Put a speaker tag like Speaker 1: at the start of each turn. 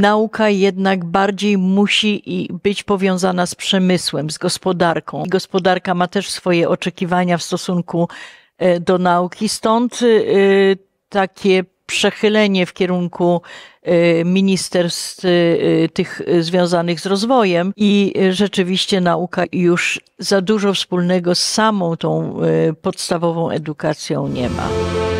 Speaker 1: nauka jednak bardziej musi być powiązana z przemysłem, z gospodarką. Gospodarka ma też swoje oczekiwania w stosunku e, do nauki, stąd e, takie przechylenie w kierunku e, ministerstw tych związanych z rozwojem i rzeczywiście nauka już za dużo wspólnego z samą tą podstawową edukacją nie ma.